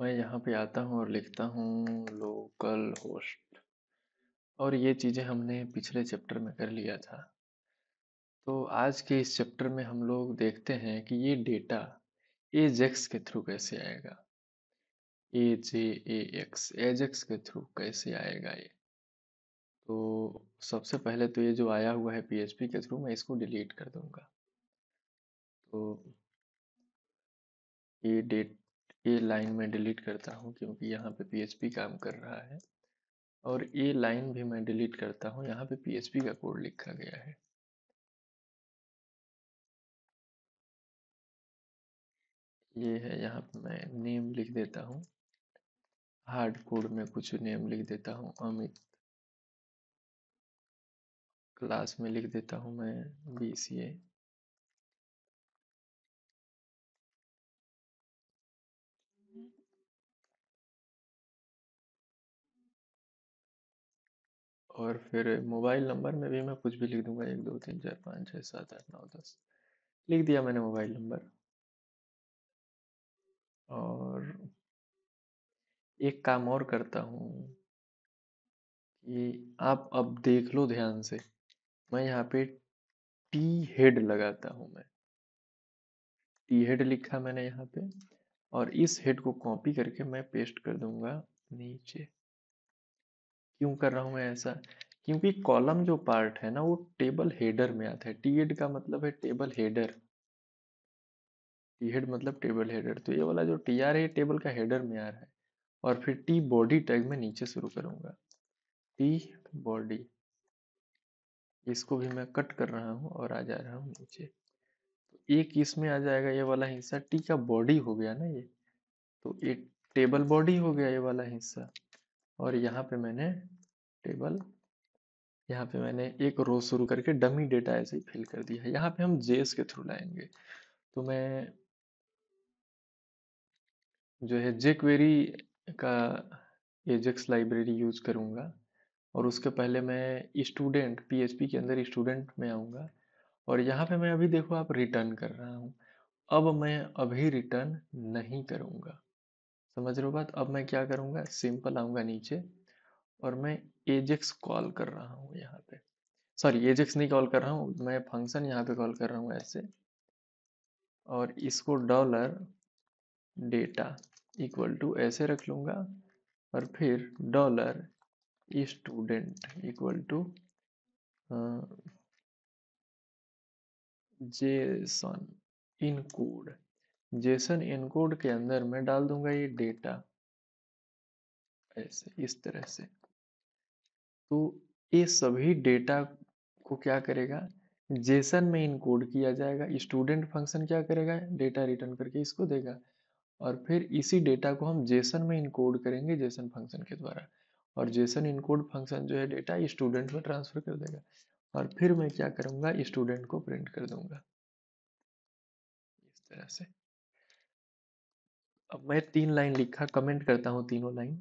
मैं यहाँ पे आता हूँ और लिखता हूँ लोकल होस्ट और ये चीज़ें हमने पिछले चैप्टर में कर लिया था तो आज के इस चैप्टर में हम लोग देखते हैं कि ये डेटा एजेक्स के थ्रू कैसे आएगा A J A X Ajax के थ्रू कैसे आएगा ये तो सबसे पहले तो ये जो आया हुआ है पीएचपी के थ्रू मैं इसको डिलीट कर दूंगा तो ये डेट ये लाइन में डिलीट करता हूँ क्योंकि यहाँ पे पी काम कर रहा है और ये लाइन भी मैं डिलीट करता हूँ यहाँ पे पी का कोड लिखा गया है ये है यहाँ पे मैं नेम लिख देता हूँ हार्ड कोड में कुछ नेम लिख देता हूँ अमित क्लास में लिख देता हूँ मैं बी सी ए और फिर मोबाइल नंबर में भी मैं कुछ भी लिख दूंगा एक दो तीन चार पाँच छः सात आठ नौ दस लिख दिया मैंने मोबाइल नंबर और एक काम और करता हूँ कि आप अब देख लो ध्यान से मैं यहाँ पे टी हेड लगाता हूँ मैं टी हेड लिखा मैंने यहाँ पे और इस हेड को कॉपी करके मैं पेस्ट कर दूंगा नीचे क्यों कर रहा हूँ मैं ऐसा क्योंकि कॉलम जो पार्ट है ना वो टेबल हेडर में आता है टी एड का मतलब है टेबल हेडर हेड मतलब टेबल हेडर तो ये वाला जो टी आर है टेबल का हेडर में आ रहा है और फिर टी बॉडी टैग में नीचे शुरू करूंगा टी बॉडी इसको भी मैं कट कर रहा हूँ और आ जा रहा हूँ नीचे तो एक इसमें आ जाएगा ये वाला हिस्सा टी का बॉडी हो गया ना ये तो ये टेबल बॉडी हो गया ये वाला हिस्सा और यहाँ पे मैंने टेबल यहाँ पे मैंने एक रो शुरू करके डमी डेटा ऐसे ही फिल कर दिया है यहाँ पे हम जेएस के थ्रू लाएंगे तो मैं जो है जे क्वेरी का एजेक्स लाइब्रेरी यूज करूँगा और उसके पहले मैं स्टूडेंट पीएचपी के अंदर स्टूडेंट में आऊँगा और यहाँ पे मैं अभी देखो आप रिटर्न कर रहा हूँ अब मैं अभी रिटर्न नहीं करूँगा समझ रहे हो बात अब मैं क्या करूँगा सिंपल आऊंगा नीचे और मैं एजेक्स कॉल कर रहा हूँ यहाँ पे सॉरी एजेक्स नहीं कॉल कर रहा हूँ मैं फंक्शन यहाँ पे कॉल कर रहा हूँ ऐसे और इसको डॉलर डेटा इक्वल टू ऐसे रख लूंगा और फिर dollar student equal to JSON encode JSON encode के अंदर मैं डाल दूंगा ये डेटा ऐसे इस तरह से तो ये सभी डेटा को क्या करेगा जेसन में इनकोड किया जाएगा स्टूडेंट फंक्शन क्या करेगा डेटा रिटर्न करके इसको देगा और फिर इसी डेटा को हम जेसन में इनकोड करेंगे जेसन फंक्शन के द्वारा और जेसन इनकोड फंक्शन जो है डेटा स्टूडेंट में ट्रांसफर कर देगा और फिर मैं क्या करूँगा स्टूडेंट को प्रिंट कर दूंगा इस तरह से अब मैं तीन लाइन लिखा कमेंट करता हूँ तीनों लाइन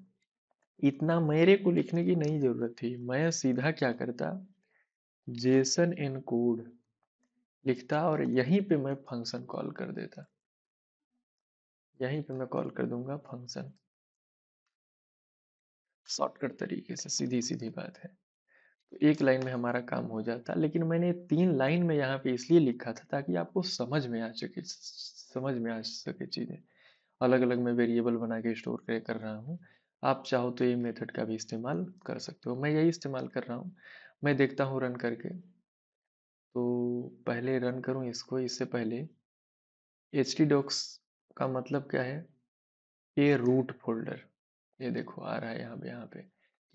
इतना मेरे को लिखने की नहीं जरूरत थी मैं सीधा क्या करता जेसन एन कोड लिखता और यहीं पे मैं फंक्शन कॉल कर देता यहीं पे मैं कॉल कर दूंगा फंक्शन शॉर्टकट तरीके से सीधी सीधी बात है तो एक लाइन में हमारा काम हो जाता लेकिन मैंने तीन लाइन में यहाँ पे इसलिए लिखा था ताकि आपको समझ में आ सके समझ में आ सके चीज़ें अलग अलग मैं वेरिएबल बना के स्टोर कर रहा हूँ आप चाहो तो ये मेथड का भी इस्तेमाल कर सकते हो मैं यही इस्तेमाल कर रहा हूँ मैं देखता हूँ रन करके तो पहले रन करूँ इसको इससे पहले एच टी डॉक्स का मतलब क्या है ये रूट फोल्डर ये देखो आ रहा है यहाँ पे यहाँ पे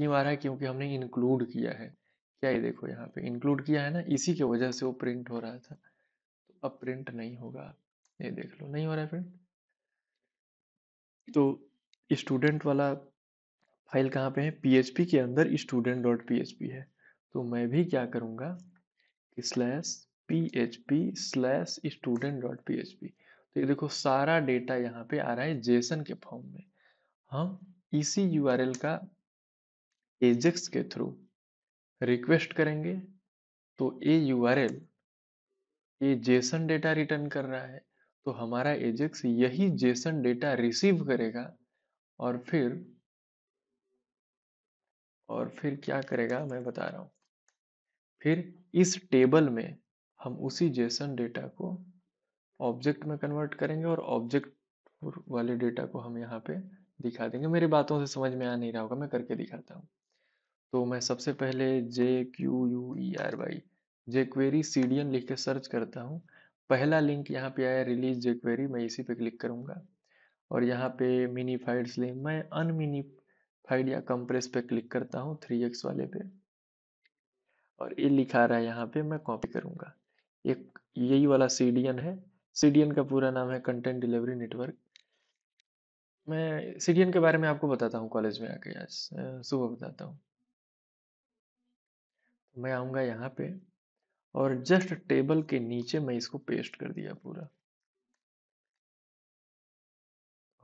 क्यों आ रहा है क्योंकि हमने इंक्लूड किया है क्या ये देखो यहाँ पे इंक्लूड किया है ना इसी की वजह से वो प्रिंट हो रहा था तो अब प्रिंट नहीं होगा ये देख लो नहीं हो रहा है प्रिंट तो स्टूडेंट वाला फाइल कहाँ पे है पी के अंदर स्टूडेंट डॉट पी है तो मैं भी क्या करूँगा slash P H P slash student dot P H P तो ये देखो सारा डेटा यहाँ पे आ रहा है जेसन के फॉर्म में हम इसी यू आर एल का एजेक्स के थ्रू रिक्वेस्ट करेंगे तो ए यू आर एल ये जेसन डेटा रिटर्न कर रहा है तो हमारा एजेक्स यही जेसन डेटा रिसीव करेगा और फिर और फिर क्या करेगा मैं बता रहा हूं फिर इस टेबल में हम उसी जेसन डेटा को ऑब्जेक्ट में कन्वर्ट करेंगे और ऑब्जेक्ट वाले डेटा को हम यहाँ पे दिखा देंगे मेरी बातों से समझ में आ नहीं रहा होगा मैं करके दिखाता हूँ तो मैं सबसे पहले J Q U E R Y jQuery C D N लिख के सर्च करता हूँ पहला लिंक यहाँ पे आया रिलीज जेक्वेरी मैं इसी पे क्लिक करूँगा और यहाँ पे मिनीफाइड लिंक मैं अनमिनीफाइड या कंप्रेस पे क्लिक करता हूँ थ्री एक्स वाले पे और ये लिखा रहा है यहाँ पे मैं कॉपी करूँगा एक यही वाला सी है सी का पूरा नाम है कंटेंट डिलीवरी नेटवर्क मैं सी के बारे में आपको बताता हूँ कॉलेज में आके आज सुबह बताता हूँ मैं आऊँगा यहाँ पे और जस्ट टेबल के नीचे मैं इसको पेस्ट कर दिया पूरा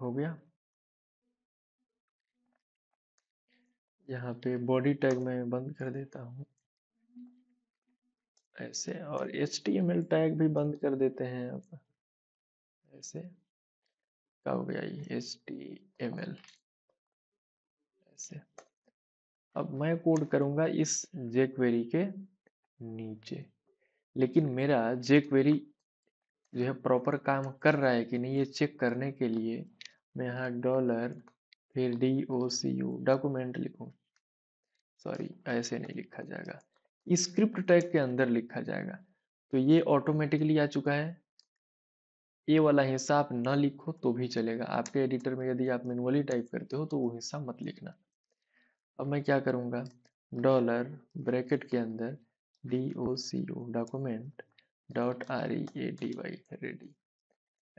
हो गया यहाँ पे बॉडी टैग मैं बंद कर देता हूँ ऐसे और एच टैग भी बंद कर देते हैं अब ऐसे क्या हो गया ये एच ऐसे अब मैं कोड करूँगा इस जेक्वेरी के नीचे लेकिन मेरा जे क्वेरी जो है प्रॉपर काम कर रहा है कि नहीं ये चेक करने के लिए मैं यहाँ डॉलर फिर D O C U document लिखूँ सॉरी ऐसे नहीं लिखा जाएगा स्क्रिप्ट टैग के अंदर लिखा जाएगा तो ये ऑटोमेटिकली आ चुका है ये वाला हिस्सा आप ना लिखो तो भी चलेगा आपके एडिटर में यदि आप मैनुअली टाइप करते हो तो वो हिस्सा मत लिखना अब मैं क्या करूँगा डॉलर ब्रैकेट के अंदर D O C O document dot R E A D Y ready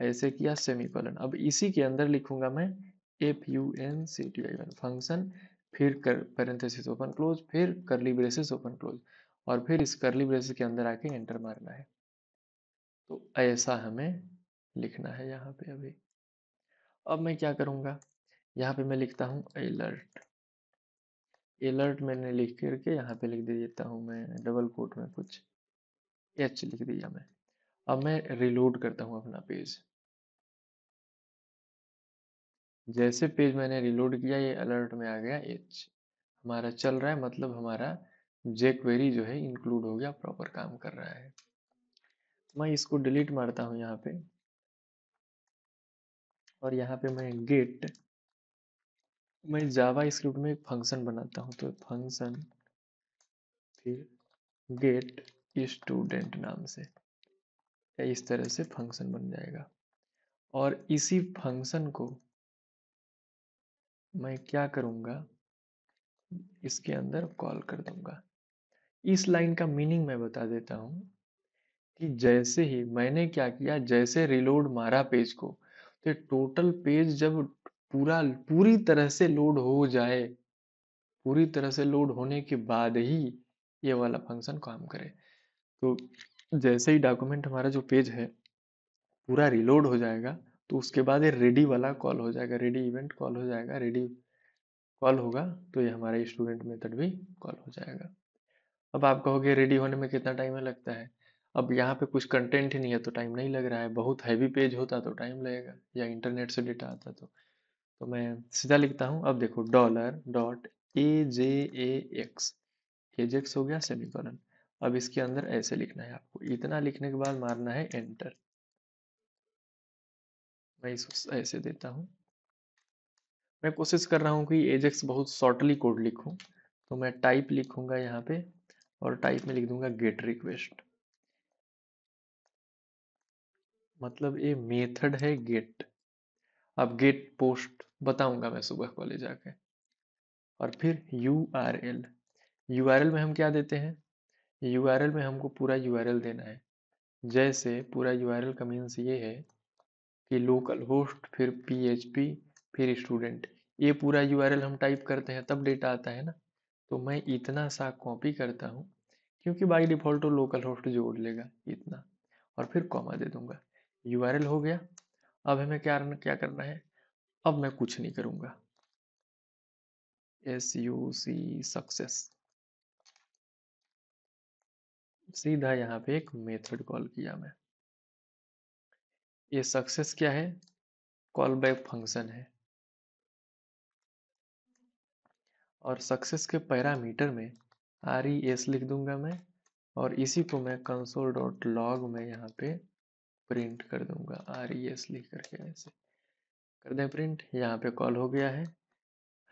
ऐसे किया सेमीकोलन अब इसी के अंदर लिखूंगा मैं F U N C T I one function फिर कर पेरेंथेसिस ओपन क्लोज फिर करली ब्रेसेस ओपन क्लोज और फिर इस करली ब्रेसेस के अंदर आके एंटर मारना है तो ऐसा हमें लिखना है यहाँ पे अभी अब मैं क्या करूँगा यहाँ पे मैं लिखता हूँ अलर्ट एलर्ट मैंने लिख करके यहाँ पे लिख दे देता हूँ मैं डबल कोट में कुछ एच लिख दिया मैं अब मैं रिलोड करता हूँ अपना पेज जैसे पेज मैंने रिलोड किया ये अलर्ट में आ गया एच हमारा चल रहा है मतलब हमारा जेक्वेरी जो है इंक्लूड हो गया प्रॉपर काम कर रहा है मैं इसको डिलीट मारता हूँ यहाँ पे और यहाँ पे मैं गेट मैं जावा स्क्रिप्ट में एक फंक्शन बनाता हूँ तो फंक्शन फिर गेट स्टूडेंट नाम से इस तरह से फंक्शन बन जाएगा और इसी फंक्शन को मैं क्या करूँगा इसके अंदर कॉल कर दूंगा इस लाइन का मीनिंग मैं बता देता हूँ कि जैसे ही मैंने क्या किया जैसे रिलोड मारा पेज को तो टोटल पेज जब पूरा पूरी तरह से लोड हो जाए पूरी तरह से लोड होने के बाद ही ये वाला फंक्शन काम करे तो जैसे ही डॉक्यूमेंट हमारा जो पेज है पूरा रिलोड हो जाएगा तो उसके बाद ये रेडी वाला कॉल हो जाएगा रेडी इवेंट कॉल हो जाएगा रेडी कॉल होगा तो ये हमारा स्टूडेंट मेथड भी कॉल हो जाएगा अब आप कहोगे रेडी होने में कितना टाइम लगता है अब यहाँ पे कुछ कंटेंट ही नहीं है तो टाइम नहीं लग रहा है बहुत हैवी पेज होता तो टाइम लगेगा या इंटरनेट से डेटा आता तो तो मैं सीधा लिखता हूँ अब देखो dollar dot A J A X Ajax हो गया सेमिकॉलन अब इसके अंदर ऐसे लिखना है आपको इतना लिखने के बाद मारना है एंटर मैं इसको ऐसे देता हूँ मैं कोशिश कर रहा हूँ कि एजेक्स बहुत शॉर्टली कोड लिखूँ तो मैं टाइप लिखूंगा यहाँ पे और टाइप में लिख दूंगा गेट रिक्वेस्ट मतलब ये मेथड है गेट अब गेट पोस्ट बताऊंगा मैं सुबह कॉलेज आके और फिर U R L U R L में हम क्या देते हैं यू आर एल में हमको पूरा यू आर एल देना है जैसे पूरा यू आर एल का मीन्स ये है कि लोकल होस्ट फिर पी एच पी फिर स्टूडेंट ये पूरा यू आर एल हम टाइप करते हैं तब डेटा आता है ना तो मैं इतना सा कॉपी करता हूँ क्योंकि बाई डिफ़ॉल्ट तो लोकल होस्ट जोड़ लेगा इतना और फिर कॉमा दे दूंगा यू आर एल हो गया अब हमें क्या क्या करना है अब मैं कुछ नहीं करूंगा एस यू सी सक्सेस सीधा यहां पे एक मेथड कॉल किया मैं ये सक्सेस क्या है कॉल बैक फंक्शन है और सक्सेस के पैरामीटर में आर ई एस लिख दूंगा मैं और इसी को मैं कंसोल डॉट लॉग में यहाँ पे प्रिंट कर दूंगा आर ई e एस लिख करके ऐसे कर दें प्रिंट यहाँ पे कॉल हो गया है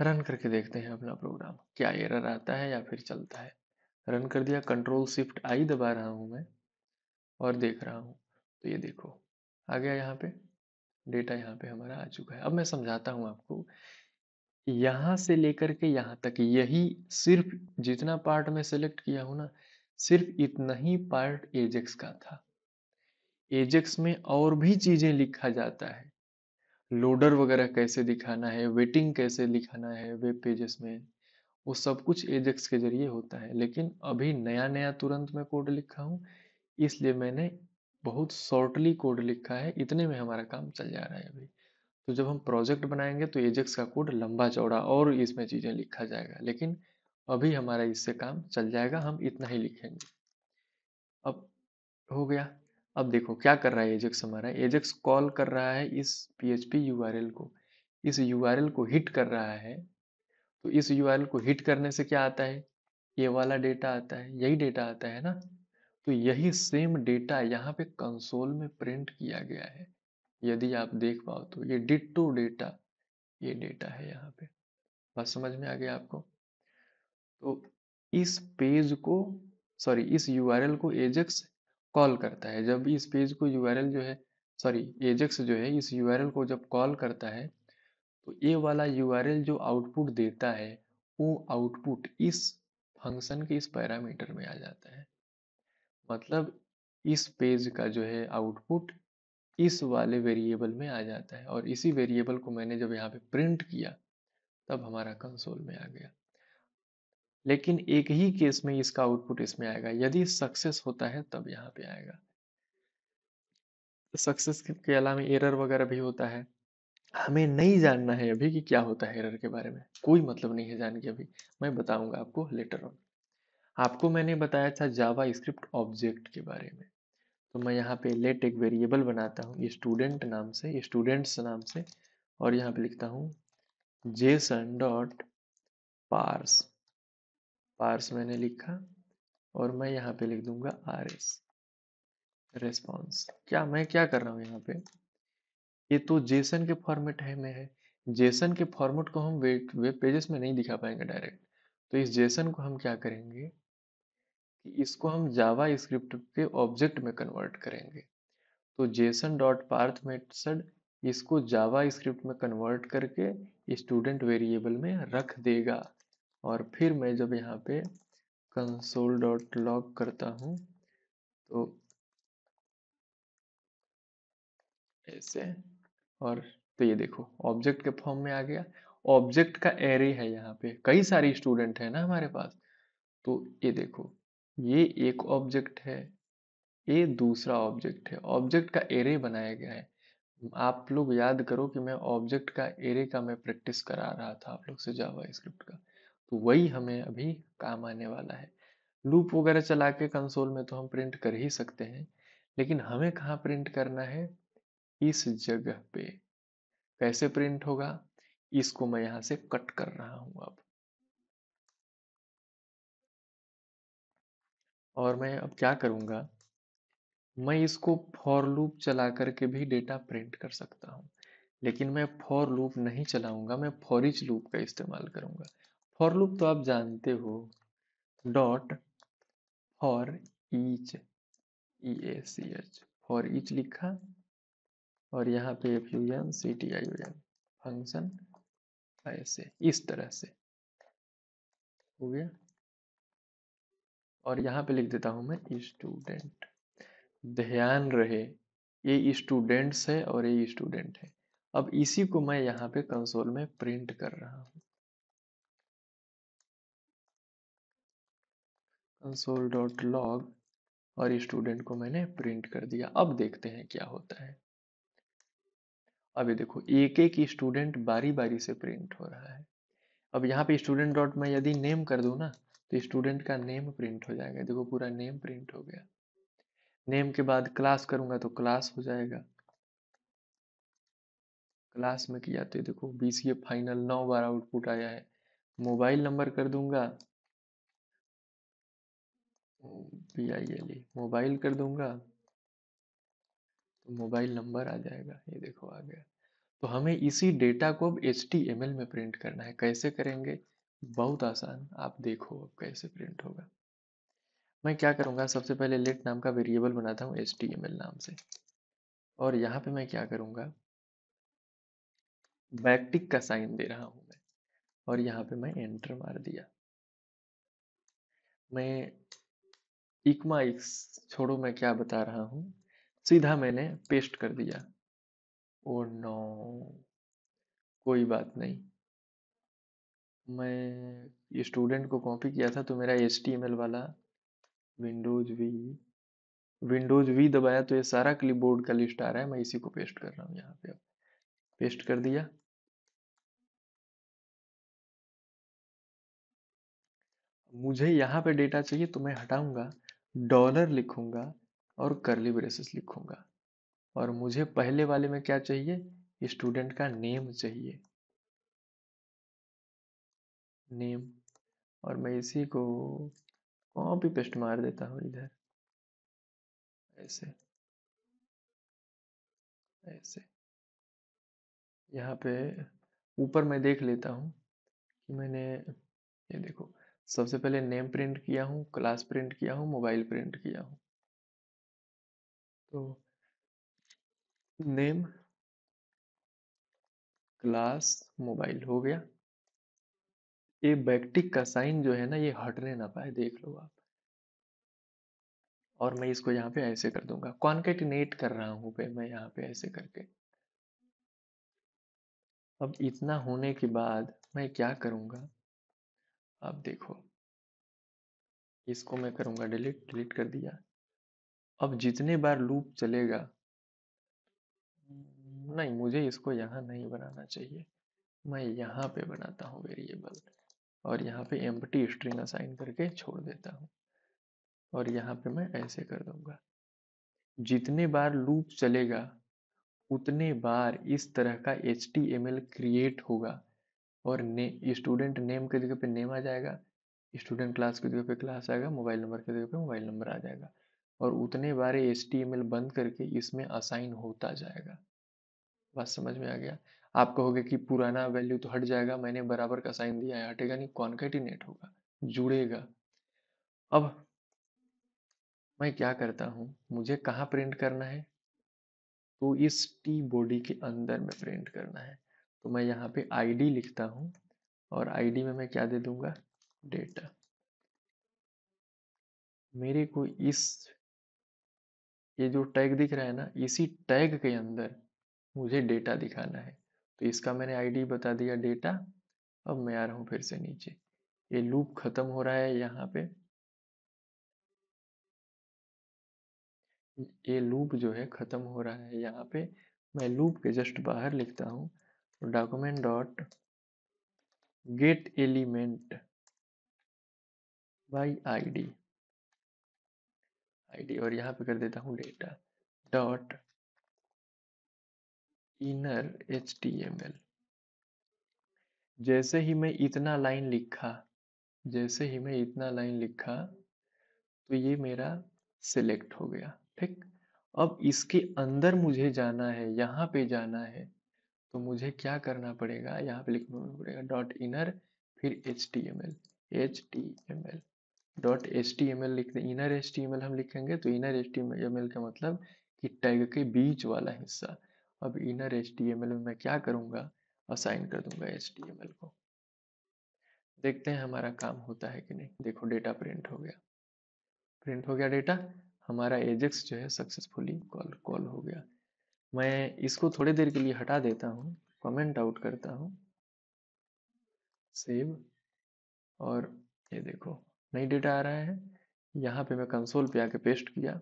रन करके देखते हैं अपना प्रोग्राम क्या एरर आता है या फिर चलता है रन कर दिया कंट्रोल शिफ्ट आई दबा रहा हूँ मैं और देख रहा हूँ तो ये देखो आ गया यहाँ पे डेटा यहाँ पे हमारा आ चुका है अब मैं समझाता हूँ आपको यहाँ से लेकर के यहाँ तक यही सिर्फ जितना पार्ट मैं सेलेक्ट किया हूँ ना सिर्फ इतना ही पार्ट एजेक्स का था एजेक्स में और भी चीज़ें लिखा जाता है लोडर वगैरह कैसे दिखाना है वेटिंग कैसे लिखाना है वेब पेजेस में वो सब कुछ एजेक्स के जरिए होता है लेकिन अभी नया नया तुरंत मैं कोड लिखा हूँ इसलिए मैंने बहुत शॉर्टली कोड लिखा है इतने में हमारा काम चल जा रहा है अभी तो जब हम प्रोजेक्ट बनाएंगे तो एजेक्स का कोड लंबा चौड़ा और इसमें चीज़ें लिखा जाएगा लेकिन अभी हमारा इससे काम चल जाएगा हम इतना ही लिखेंगे अब हो गया अब देखो क्या कर रहा है एजेक्स हमारा एजेक्स कॉल कर रहा है इस P H P U R L को इस यू आर एल को हिट कर रहा है तो इस यू आर एल को हिट करने से क्या आता है ये वाला डेटा आता है यही डेटा आता है ना तो यही सेम डेटा यहाँ पे कंसोल में प्रिंट किया गया है यदि आप देख पाओ तो ये डिटो डेटा ये डेटा है यहाँ पे बस समझ में आ गया आपको तो इस पेज को सॉरी इस एल को एजेक्स कॉल करता है जब इस पेज को यू जो है सॉरी एजेक्स जो है इस यू को जब कॉल करता है तो ये वाला यू जो आउटपुट देता है वो आउटपुट इस फंक्शन के इस पैरामीटर में आ जाता है मतलब इस पेज का जो है आउटपुट इस वाले वेरिएबल में आ जाता है और इसी वेरिएबल को मैंने जब यहाँ पे प्रिंट किया तब हमारा कंसोल में आ गया लेकिन एक ही केस में इसका आउटपुट इसमें आएगा यदि सक्सेस होता है तब यहाँ पे आएगा सक्सेस के अलावा एरर वगैरह भी होता है हमें नहीं जानना है अभी कि क्या होता है एरर के बारे में कोई मतलब नहीं है जान के अभी मैं बताऊंगा आपको लेटर ऑन आपको मैंने बताया था जावा स्क्रिप्ट ऑब्जेक्ट के बारे में तो मैं यहाँ पे लेट एक वेरिएबल बनाता हूँ स्टूडेंट नाम से स्टूडेंट्स नाम से और यहाँ पे लिखता हूँ जेसन डॉट पार्स पार्स मैंने लिखा और मैं यहाँ पे लिख दूंगा आर एस रेस्पॉन्स क्या मैं क्या कर रहा हूँ यहाँ पे ये तो जेसन के फॉर्मेट है में है जेसन के फॉर्मेट को हम वेब वेब पेजेस में नहीं दिखा पाएंगे डायरेक्ट तो इस जेसन को हम क्या करेंगे कि इसको हम जावा स्क्रिप्ट के ऑब्जेक्ट में कन्वर्ट करेंगे तो जेसन डॉट पार्थ मेथड इसको जावा स्क्रिप्ट में कन्वर्ट करके स्टूडेंट वेरिएबल में रख देगा और फिर मैं जब यहाँ पे कंसोल डॉट लॉग करता हूँ तो ऐसे और तो ये देखो ऑब्जेक्ट के फॉर्म में आ गया ऑब्जेक्ट का एरे है यहाँ पे कई सारी स्टूडेंट है ना हमारे पास तो ये देखो ये एक ऑब्जेक्ट है ये दूसरा ऑब्जेक्ट है ऑब्जेक्ट का एरे बनाया गया है आप लोग याद करो कि मैं ऑब्जेक्ट का एरे का मैं प्रैक्टिस करा रहा था आप लोग से जावा स्क्रिप्ट का तो वही हमें अभी काम आने वाला है लूप वगैरह चला के कंसोल में तो हम प्रिंट कर ही सकते हैं लेकिन हमें कहाँ प्रिंट करना है इस जगह पे कैसे प्रिंट होगा इसको मैं यहां से कट कर रहा हूं अब और मैं अब क्या करूंगा मैं इसको फॉर लूप चला करके भी डेटा प्रिंट कर सकता हूं लेकिन मैं फॉर लूप नहीं चलाऊंगा मैं फॉरिच लूप का इस्तेमाल करूंगा फॉर लूप तो आप जानते हो dot for each E A C H for each लिखा और यहाँ पे F U N C T I U N function ऐसे इस तरह से हो गया और यहाँ पे लिख देता हूँ मैं स्टूडेंट ध्यान रहे ये स्टूडेंट्स है और ये स्टूडेंट है अब इसी को मैं यहाँ पे कंसोल में प्रिंट कर रहा हूँ कंसोल डॉट लॉग और स्टूडेंट को मैंने प्रिंट कर दिया अब देखते हैं क्या होता है अभी देखो एक एक स्टूडेंट बारी बारी से प्रिंट हो रहा है अब यहाँ पे स्टूडेंट डॉट में यदि नेम कर दूँ ना तो स्टूडेंट का नेम प्रिंट हो जाएगा देखो पूरा नेम प्रिंट हो गया नेम के बाद क्लास करूँगा तो क्लास हो जाएगा क्लास में किया तो देखो बी सी ए फाइनल नौ बार आउटपुट आया है मोबाइल नंबर कर दूंगा B I L E mobile कर दूंगा तो मोबाइल नंबर आ जाएगा ये देखो आ गया तो हमें इसी डेटा को अब एच टी एम एल में प्रिंट करना है कैसे करेंगे बहुत आसान आप देखो अब कैसे प्रिंट होगा मैं क्या करूंगा सबसे पहले लेट नाम का वेरिएबल बनाता हूँ एच टी एम एल नाम से और यहाँ पे मैं क्या करूँगा बैकटिक का साइन दे रहा हूँ मैं और यहाँ पे मैं एंटर मार दिया मैं इकमा इक्स छोड़ो मैं क्या बता रहा हूँ सीधा मैंने पेस्ट कर दिया ओ नो कोई बात नहीं मैं ये स्टूडेंट को कॉपी किया था तो मेरा एच वाला विंडोज वी विंडोज वी दबाया तो ये सारा क्लिपबोर्ड का लिस्ट आ रहा है मैं इसी को पेस्ट कर रहा हूँ यहाँ पे अब पेस्ट कर दिया मुझे यहाँ पे डेटा चाहिए तो मैं हटाऊंगा डॉलर लिखूंगा और करली ब्रेसेस लिखूंगा और मुझे पहले वाले में क्या चाहिए स्टूडेंट का नेम चाहिए नेम और मैं इसी को कॉपी पेस्ट मार देता हूँ इधर ऐसे ऐसे यहाँ पे ऊपर मैं देख लेता हूँ कि मैंने ये देखो सबसे पहले नेम प्रिंट किया हूँ क्लास प्रिंट किया हूँ मोबाइल प्रिंट किया हूँ तो नेम क्लास मोबाइल हो गया ये बैक्टिक का साइन जो है ना ये हटने ना पाए देख लो आप और मैं इसको यहाँ पे ऐसे कर दूंगा कॉन्केटिनेट कर रहा हूँ पे मैं यहाँ पे ऐसे करके अब इतना होने के बाद मैं क्या करूंगा अब देखो इसको मैं करूंगा डिलीट डिलीट कर दिया अब जितने बार लूप चलेगा नहीं मुझे इसको यहाँ नहीं बनाना चाहिए मैं यहाँ पे बनाता हूँ वेरिएबल और यहाँ पे एम्प्टी स्ट्रिंग असाइन करके छोड़ देता हूँ और यहाँ पे मैं ऐसे कर दूंगा जितने बार लूप चलेगा उतने बार इस तरह का एच क्रिएट होगा और ने स्टूडेंट नेम के जगह पे नेम आ जाएगा स्टूडेंट क्लास की जगह पे क्लास आएगा मोबाइल नंबर की जगह पे मोबाइल नंबर आ जाएगा और उतने बारे एस बंद करके इसमें असाइन होता जाएगा बात समझ में आ गया आप कहोगे कि पुराना वैल्यू तो हट जाएगा मैंने बराबर का साइन दिया है हटेगा नहीं कॉन्केटिनेट होगा जुड़ेगा अब मैं क्या करता हूँ मुझे कहाँ प्रिंट करना है तो इस टी बॉडी के अंदर में प्रिंट करना है तो मैं यहाँ पे आईडी लिखता हूँ और आईडी में मैं क्या दे दूंगा डेटा मेरे को इस ये जो टैग दिख रहा है ना इसी टैग के अंदर मुझे डेटा दिखाना है तो इसका मैंने आईडी बता दिया डेटा अब मैं आ रहा हूँ फिर से नीचे ये लूप खत्म हो रहा है यहाँ पे ये लूप जो है खत्म हो रहा है यहाँ पे मैं लूप के जस्ट बाहर लिखता हूँ document dot get element by I D I D और यहाँ पे कर देता हूँ data dot inner H T M L जैसे ही मैं इतना लाइन लिखा जैसे ही मैं इतना लाइन लिखा तो ये मेरा सिलेक्ट हो गया ठीक अब इसके अंदर मुझे जाना है यहाँ पे जाना है तो मुझे क्या करना पड़ेगा यहाँ पे लिखना पड़ेगा डॉट इनर फिर H T M L H T M L dot H T M L लिख inner H T M L हम लिखेंगे तो inner H T M L का मतलब कि टैग के बीच वाला हिस्सा अब inner H T M L में मैं क्या करूँगा असाइन कर दूंगा एच टी एम एल को देखते हैं हमारा काम होता है कि नहीं देखो डेटा प्रिंट हो गया प्रिंट हो गया डेटा हमारा एजेक्स जो है सक्सेसफुली कॉल कॉल हो गया मैं इसको थोड़ी देर के लिए हटा देता हूँ कमेंट आउट करता हूँ सेव और ये देखो नई डेटा आ रहा है यहाँ पे मैं कंसोल पे आके पेस्ट किया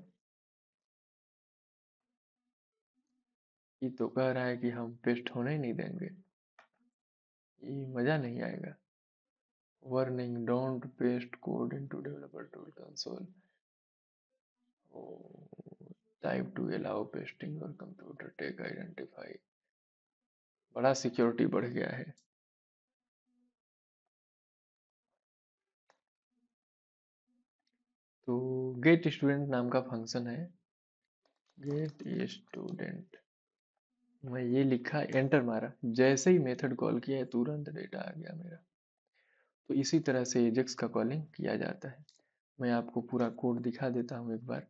ये तो कह रहा है कि हम पेस्ट होने ही नहीं देंगे ये मज़ा नहीं आएगा warning don't paste code into developer tool console type to allow pasting or computer tag identify बड़ा सिक्योरिटी बढ़ गया है तो गेट स्टूडेंट नाम का फंक्शन है गेट स्टूडेंट मैं ये लिखा एंटर मारा जैसे ही मेथड कॉल किया है तुरंत डेटा आ गया मेरा तो इसी तरह से एजेक्स का कॉलिंग किया जाता है मैं आपको पूरा कोड दिखा देता हूँ एक बार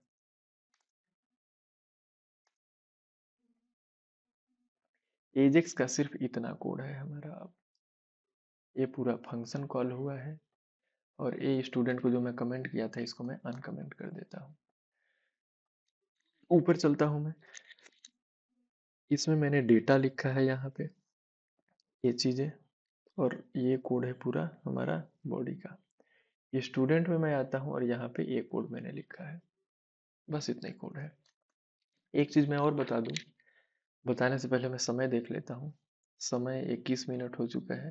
एजेक्स का सिर्फ इतना कोड है हमारा अब ये पूरा फंक्शन कॉल हुआ है और ए स्टूडेंट को जो मैं कमेंट किया था इसको मैं अनकमेंट कर देता हूँ ऊपर चलता हूँ मैं इसमें मैंने डेटा लिखा है यहाँ पे ये चीज़ें और ये कोड है पूरा हमारा बॉडी का ये स्टूडेंट में मैं आता हूँ और यहाँ पे ये कोड मैंने लिखा है बस इतना ही कोड है एक चीज़ मैं और बता दूँ बताने से पहले मैं समय देख लेता हूँ समय 21 मिनट हो चुका है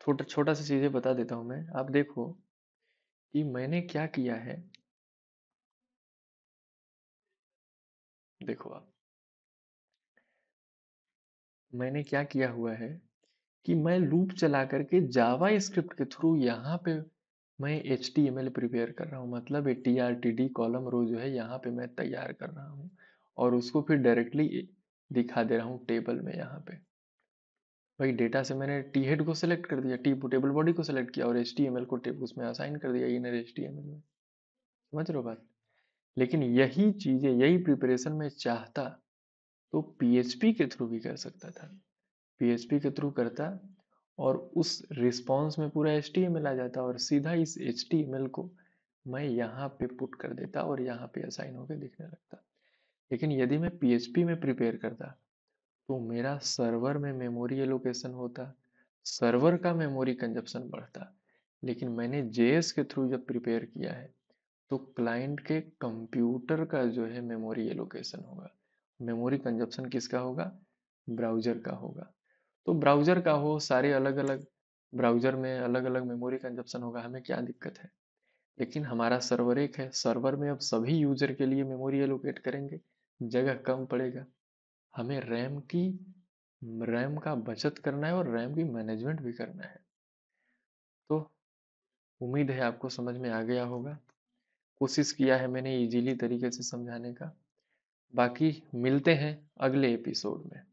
छोटा छोटा सा चीज़ें बता देता हूँ मैं आप देखो कि मैंने क्या किया है देखो आप मैंने क्या किया हुआ है कि मैं लूप चला करके जावा स्क्रिप्ट के थ्रू यहाँ पे मैं H T M L prepare कर रहा हूँ मतलब a T R T D column row जो है यहाँ पे मैं तैयार कर रहा हूँ और उसको फिर डायरेक्टली दिखा दे रहा हूँ टेबल में यहाँ पे भाई डेटा से मैंने टी हेड को सिलेक्ट कर दिया टी टेबल बॉडी को सिलेक्ट किया और एच को टेबल उसमें असाइन कर दिया इनर एच में समझ रहे हो बात लेकिन यही चीज़ें यही प्रिपरेशन में चाहता तो पीएचपी के थ्रू भी कर सकता था पीएचपी के थ्रू करता और उस रिस्पॉन्स में पूरा एच आ जाता और सीधा इस एच को मैं यहाँ पे पुट कर देता और यहाँ पे असाइन होकर दिखने लगता लेकिन यदि मैं पी में प्रिपेयर करता तो मेरा सर्वर में मेमोरी एलोकेशन होता सर्वर का मेमोरी कंजप्शन बढ़ता लेकिन मैंने जे के थ्रू जब प्रिपेयर किया है तो क्लाइंट के कंप्यूटर का जो है मेमोरी एलोकेशन होगा मेमोरी कंजप्शन किसका होगा ब्राउजर का होगा तो ब्राउजर का हो सारे अलग अलग ब्राउजर में अलग अलग मेमोरी कंजप्शन होगा हमें क्या दिक्कत है लेकिन हमारा सर्वर एक है सर्वर में अब सभी यूजर के लिए मेमोरी एलोकेट करेंगे जगह कम पड़ेगा हमें रैम की रैम का बचत करना है और रैम की मैनेजमेंट भी करना है तो उम्मीद है आपको समझ में आ गया होगा कोशिश किया है मैंने इजीली तरीके से समझाने का बाकी मिलते हैं अगले एपिसोड में